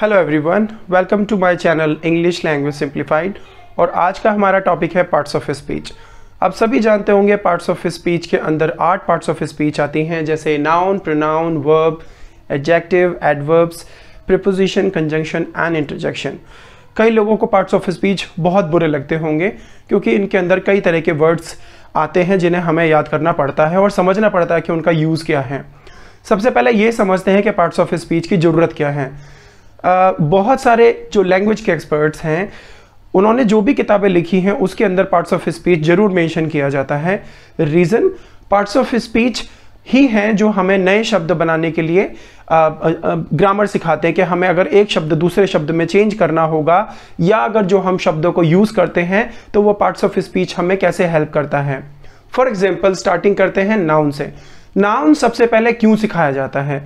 Hello everyone welcome to my channel English language simplified और आज का हमारा टॉपिक है पार्ट्स ऑफ स्पीच आप सभी जानते होंगे पार्ट्स ऑफ स्पीच के अंदर आठ पार्ट्स ऑफ स्पीच आती हैं जैसे noun pronoun verb adjective adverbs preposition conjunction and interjection कई लोगों को पार्ट्स ऑफ स्पीच बहुत बुरे लगते होंगे क्योंकि इनके अंदर कई तरह के वर्ड्स आते हैं जिन्हें हमें याद करना पड़ता है और समझना पड़ता है कि उनका यूज़ क्या है सबसे पहले ये समझते हैं कि पार्ट्स ऑफ स्पीच की ज़रूरत क्या है बहुत सारे जो लैंग्वेज के एक्सपर्ट्स हैं उन्होंने जो भी किताबें लिखी हैं उसके अंदर पार्ट्स ऑफ स्पीच जरूर मेंशन किया जाता है रीज़न पार्ट्स ऑफ स्पीच ही हैं जो हमें नए शब्द बनाने के लिए आ, आ, आ, ग्रामर सिखाते हैं कि हमें अगर एक शब्द दूसरे शब्द में चेंज करना होगा या अगर जो हम शब्दों को यूज़ करते हैं तो वो पार्ट्स ऑफ स्पीच हमें कैसे हेल्प करता है फॉर एग्जाम्पल स्टार्टिंग करते हैं नाउन से नाउन सबसे पहले क्यों सिखाया जाता है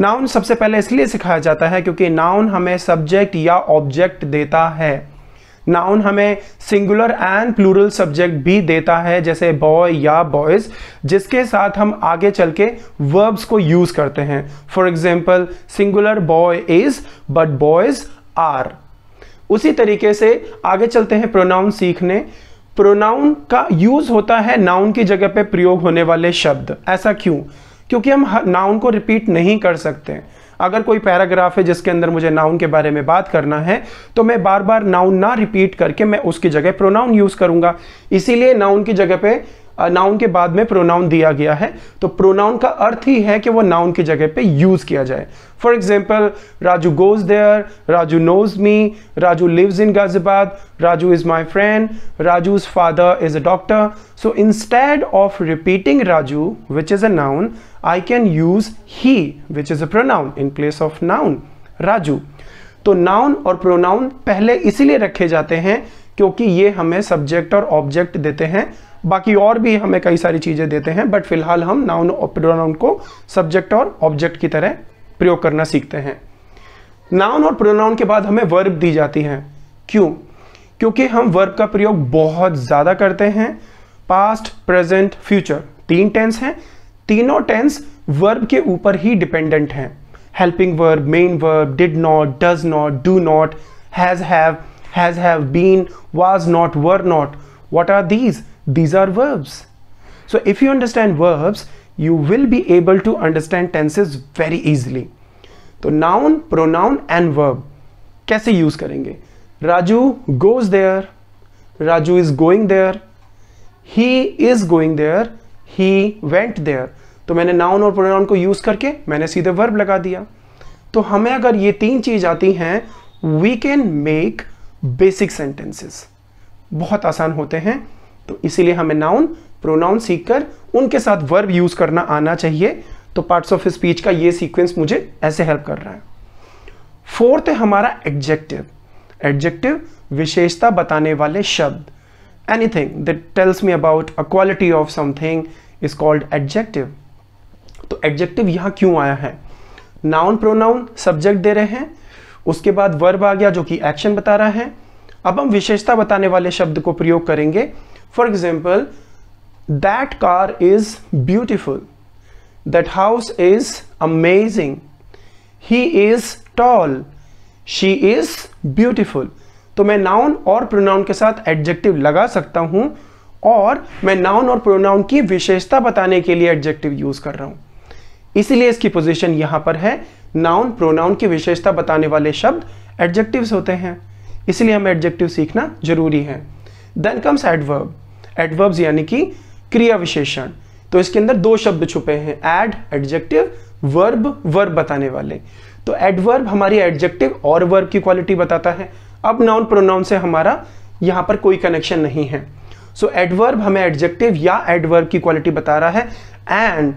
नाउन सबसे पहले इसलिए सिखाया जाता है क्योंकि नाउन हमें सब्जेक्ट या ऑब्जेक्ट देता है नाउन हमें सिंगुलर एंड प्लूरल सब्जेक्ट भी देता है जैसे बॉय या बॉयज जिसके साथ हम आगे चल के वर्ब्स को यूज करते हैं for example singular boy is but boys are उसी तरीके से आगे चलते हैं प्रोनाउन सीखने प्रोनाउन का यूज होता है नाउन की जगह पे प्रयोग होने वाले शब्द ऐसा क्यों क्योंकि हम नाउन को रिपीट नहीं कर सकते अगर कोई पैराग्राफ है जिसके अंदर मुझे नाउन के बारे में बात करना है तो मैं बार बार नाउन ना रिपीट करके मैं उसकी जगह प्रोनाउन यूज़ करूंगा इसीलिए नाउन की जगह पे नाउन के बाद में प्रोनाउन दिया गया है तो प्रोनाउन का अर्थ ही है कि वो नाउन की जगह पे यूज़ किया जाए for example Raju goes there Raju knows me Raju lives in Ghaziabad Raju is my friend Raju's father is a doctor so instead of repeating Raju which is a noun I can use he which is a pronoun in place of noun Raju तो noun और pronoun पहले इसीलिए रखे जाते हैं क्योंकि ये हमें सब्जेक्ट और ऑब्जेक्ट देते हैं बाकी और भी हमें कई सारी चीज़ें देते हैं बट फिलहाल हम नाउन और प्रोनाउन को सब्जेक्ट और ऑब्जेक्ट की तरह प्रयोग करना सीखते हैं नाउन और प्रोनाउन के बाद हमें वर्ब दी जाती है क्यों क्योंकि हम वर्ब का प्रयोग बहुत ज़्यादा करते हैं पास्ट प्रेजेंट फ्यूचर तीन टेंस हैं तीनों टेंस वर्ब के ऊपर ही डिपेंडेंट हैं helping verb main verb did not does not do not has have has have been was not were not what are these these are verbs so if you understand verbs you will be able to understand tenses very easily तो noun pronoun and verb कैसे use करेंगे Raju goes there Raju is going there he is going there he went there तो मैंने noun और pronoun को use करके मैंने सीधे वर्ब लगा दिया तो हमें अगर ये तीन चीज आती हैं we can make basic sentences बहुत आसान होते हैं तो इसीलिए हमें नाउन प्रोनाउन सीखकर उनके साथ वर्ब यूज करना आना चाहिए तो पार्ट्स ऑफ स्पीच का ये सीक्वेंस मुझे ऐसे हेल्प कर रहा है फोर्थ है हमारा एडजेक्टिव एडजेक्टिव विशेषता बताने वाले शब्द anything that tells me about a quality of something is called adjective तो एडजेक्टिव यहां क्यों आया है नाउन प्रोनाउन सब्जेक्ट दे रहे हैं उसके बाद वर्ब आ गया जो कि एक्शन बता रहा है अब हम विशेषता बताने वाले शब्द को प्रयोग करेंगे for example that car is beautiful that house is amazing he is tall she is beautiful तो मैं नाउन और प्रोनाउन के साथ एडजेक्टिव लगा सकता हूं और मैं नाउन और प्रोनाउन की विशेषता बताने के लिए एडजेक्टिव यूज कर रहा हूं इसीलिए इसकी पोजीशन यहां पर है नाउन प्रोनाउन की विशेषता बताने वाले शब्द एडजेक्टिव्स होते हैं इसलिए हमें एडजेक्टिव सीखना जरूरी है देन कम्स एडवर्ब एडवर्ब्स यानी कि क्रिया विशेषण तो इसके अंदर दो शब्द छुपे हैं एड एडजेक्टिव वर्ब वर्ब बताने वाले तो एडवर्ब हमारी एडजेक्टिव और वर्ब की क्वालिटी बताता है अब नाउन प्रोनाउन से हमारा यहां पर कोई कनेक्शन नहीं है सो so, एडवर्ब हमें एडजेक्टिव या एडवर्ब की क्वालिटी बता रहा है and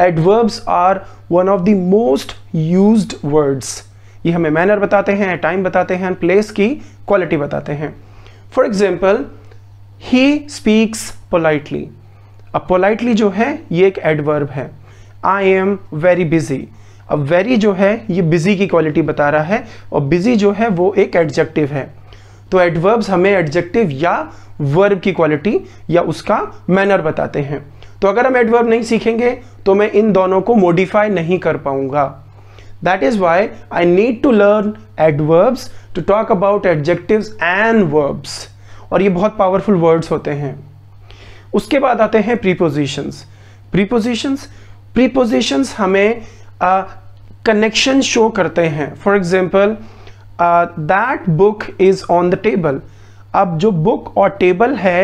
adverbs are one of the most used words ये हमें मैनर बताते हैं टाइम बताते हैं प्लेस की क्वालिटी बताते हैं for example he speaks politely अब पोलाइटली जो है ये एक एडवर्ब है आई एम वेरी बिजी अब वेरी जो है ये बिजी की क्वालिटी बता रहा है और बिजी जो है वो एक एडजेक्टिव है तो एडवर्ब्स हमें एडजेक्टिव या वर्ब की क्वालिटी या उसका मैनर बताते हैं तो अगर हम एडवर्ब नहीं सीखेंगे तो मैं इन दोनों को मॉडिफाई नहीं कर पाऊंगा That is why I need to learn adverbs to talk about adjectives and verbs. और ये बहुत पावरफुल वर्ड्स होते हैं उसके बाद आते हैं प्रीपोजिशंस प्रीपोजिशंस प्रीपोजिशंस हमें कनेक्शन uh, शो करते हैं for example that book is on the table अब जो बुक और टेबल है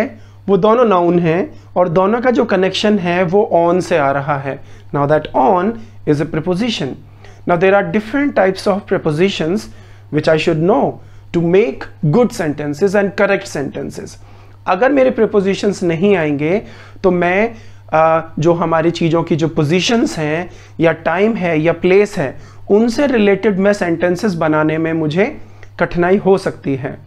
वो दोनों नाउन है और दोनों का जो कनेक्शन है वो ऑन से आ रहा है now that on is a preposition Now there are different types of prepositions which I should know to make good sentences and correct sentences. अगर मेरे prepositions नहीं आएंगे तो मैं आ, जो हमारी चीज़ों की जो positions हैं या time है या place है उनसे related मैं sentences बनाने में मुझे कठिनाई हो सकती है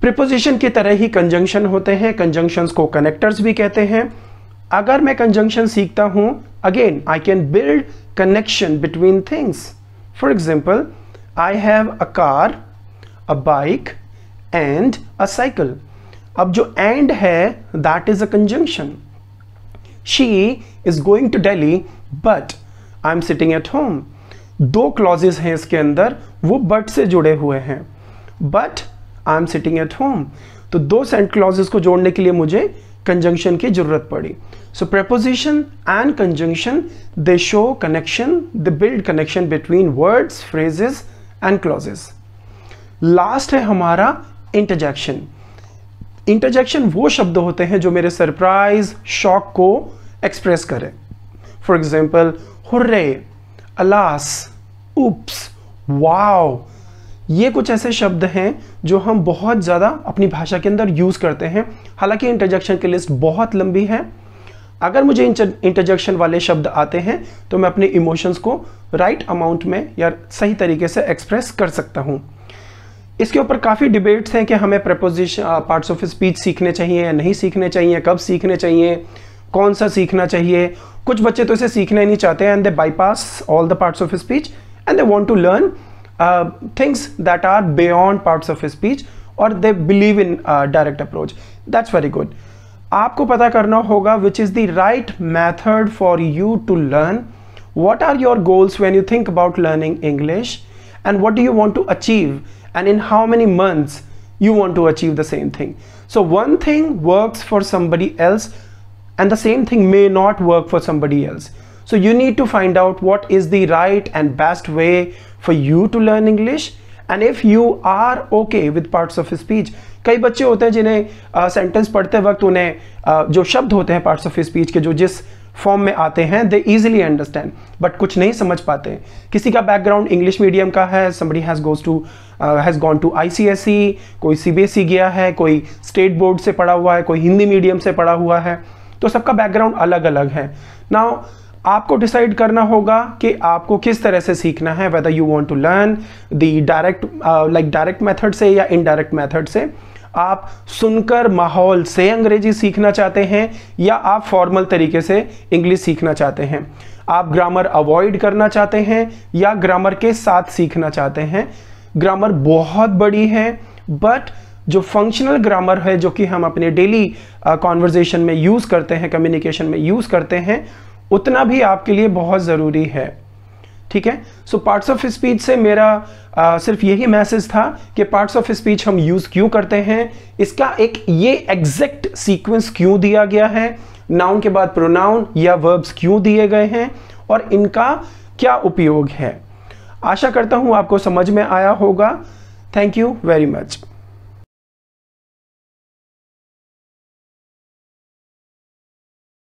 प्रिपोजिशन की तरह ही कंजंक्शन होते हैं कंजंक्शंस को कनेक्टर्स भी कहते हैं अगर मैं कंजंक्शन सीखता हूं again I can build connection between things for example I have a car a bike and a cycle अब जो एंड है that is a conjunction she is going to Delhi but I am sitting at home दो clauses हैं इसके अंदर वो but से जुड़े हुए हैं but I am sitting at home तो दो सेंट क्लॉजेस को जोड़ने के लिए मुझे कंजंक्शन की जरूरत पड़ी so preposition and conjunction they show connection the build connection between words phrases and clauses last है हमारा इंटरजेक्शन इंटरजेक्शन वो शब्द होते हैं जो मेरे सरप्राइज शॉक को एक्सप्रेस करें for example hurray alas oops wow ये कुछ ऐसे शब्द हैं जो हम बहुत ज़्यादा अपनी भाषा के अंदर यूज़ करते हैं हालांकि इंटरजेक्शन की लिस्ट बहुत लंबी है अगर मुझे इंटरजेक्शन वाले शब्द आते हैं तो मैं अपने इमोशंस को राइट right अमाउंट में या सही तरीके से एक्सप्रेस कर सकता हूँ इसके ऊपर काफ़ी डिबेट्स हैं कि हमें प्रपोजिशन पार्ट्स ऑफ स्पीच सीखने चाहिए या नहीं सीखने चाहिए कब सीखने चाहिए कौन सा सीखना चाहिए कुछ बच्चे तो इसे सीखना ही नहीं चाहते and they bypass all the parts of speech and they want to learn Uh, things that are beyond parts of speech or they believe in uh, direct approach that's very good आपको पता करना होगा which is the right method for you to learn what are your goals when you think about learning English and what do you want to achieve and in how many months you want to achieve the same thing so one thing works for somebody else and the same thing may not work for somebody else So you need to find out what is the right and best way for you to learn English and if you are okay with parts of speech कई बच्चे होते हैं जिन्हें sentence पढ़ते वक्त उन्हें जो शब्द होते हैं पार्ट्स ऑफ स्पीच के जो जिस फॉर्म में आते हैं दे इजिली अंडरस्टैंड बट कुछ नहीं समझ पाते किसी का बैकग्राउंड इंग्लिश मीडियम का है somebody has goes to has gone to I C S E कोई सी बी एस ई गया है कोई स्टेट बोर्ड से पढ़ा हुआ है कोई हिंदी मीडियम से पढ़ा हुआ है तो सबका बैकग्राउंड अलग अलग है नाउ आपको डिसाइड करना होगा कि आपको किस तरह से सीखना है whether you want to learn the direct like direct method से या इनडायरेक्ट मेथड से आप सुनकर माहौल से अंग्रेजी सीखना चाहते हैं या आप फॉर्मल तरीके से इंग्लिश सीखना चाहते हैं आप ग्रामर अवॉइड करना चाहते हैं या ग्रामर के साथ सीखना चाहते हैं ग्रामर बहुत बड़ी है बट जो फंक्शनल ग्रामर है जो कि हम अपने डेली कॉन्वर्जेशन uh, में यूज़ करते हैं कम्युनिकेशन में यूज़ करते हैं उतना भी आपके लिए बहुत ज़रूरी है ठीक है सो पार्ट्स ऑफ स्पीच से मेरा आ, सिर्फ यही मैसेज था कि पार्ट्स ऑफ स्पीच हम यूज़ क्यों करते हैं इसका एक ये एग्जैक्ट सीक्वेंस क्यों दिया गया है नाउन के बाद प्रोनाउन या वर्ब्स क्यों दिए गए हैं और इनका क्या उपयोग है आशा करता हूँ आपको समझ में आया होगा थैंक यू वेरी मच